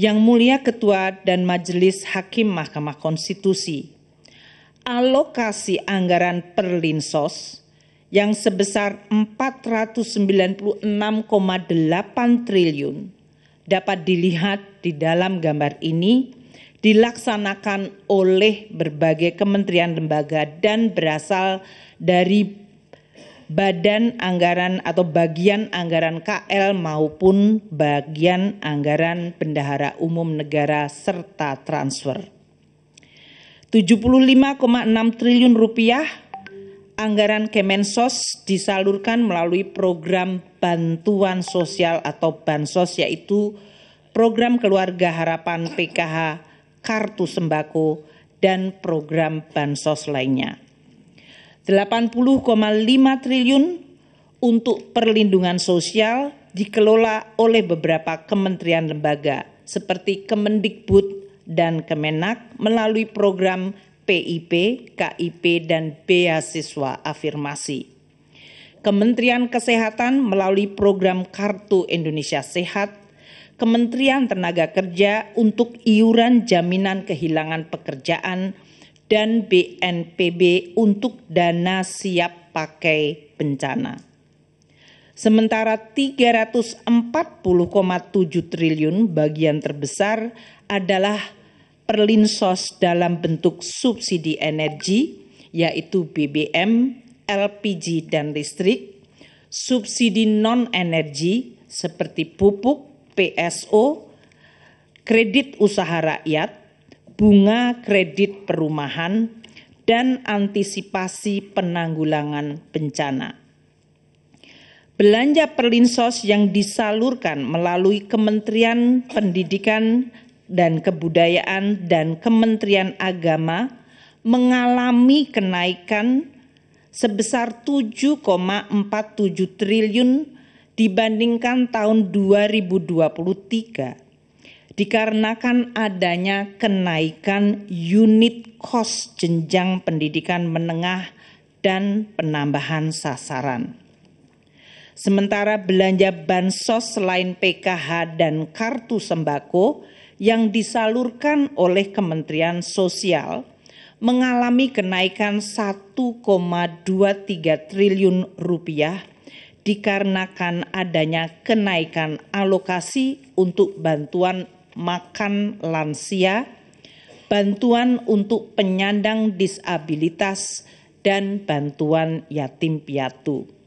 Yang Mulia Ketua dan Majelis Hakim Mahkamah Konstitusi, alokasi anggaran perlinsos yang sebesar 496,8 triliun dapat dilihat di dalam gambar ini dilaksanakan oleh berbagai kementerian lembaga dan berasal dari badan anggaran atau bagian anggaran KL maupun bagian anggaran bendahara umum negara serta transfer. 75,6 triliun rupiah anggaran Kemensos disalurkan melalui program bantuan sosial atau bansos yaitu program keluarga harapan PKH, kartu sembako dan program bansos lainnya. 80,5 triliun untuk perlindungan sosial dikelola oleh beberapa kementerian lembaga seperti Kemendikbud dan Kemenak melalui program PIP, KIP dan beasiswa afirmasi. Kementerian Kesehatan melalui program Kartu Indonesia Sehat, Kementerian Tenaga Kerja untuk iuran jaminan kehilangan pekerjaan dan BNPB untuk dana siap pakai bencana. Sementara 340,7 triliun bagian terbesar adalah perlinsos dalam bentuk subsidi energi yaitu BBM, LPG dan listrik, subsidi non-energi seperti pupuk, PSO, kredit usaha rakyat, bunga kredit perumahan, dan antisipasi penanggulangan bencana. Belanja perlinsos yang disalurkan melalui Kementerian Pendidikan dan Kebudayaan dan Kementerian Agama mengalami kenaikan sebesar 7,47 triliun dibandingkan tahun 2023 dikarenakan adanya kenaikan unit kos jenjang pendidikan menengah dan penambahan sasaran. Sementara belanja bansos selain PKH dan kartu sembako yang disalurkan oleh Kementerian Sosial mengalami kenaikan 1,23 triliun rupiah dikarenakan adanya kenaikan alokasi untuk bantuan makan lansia, bantuan untuk penyandang disabilitas, dan bantuan yatim piatu.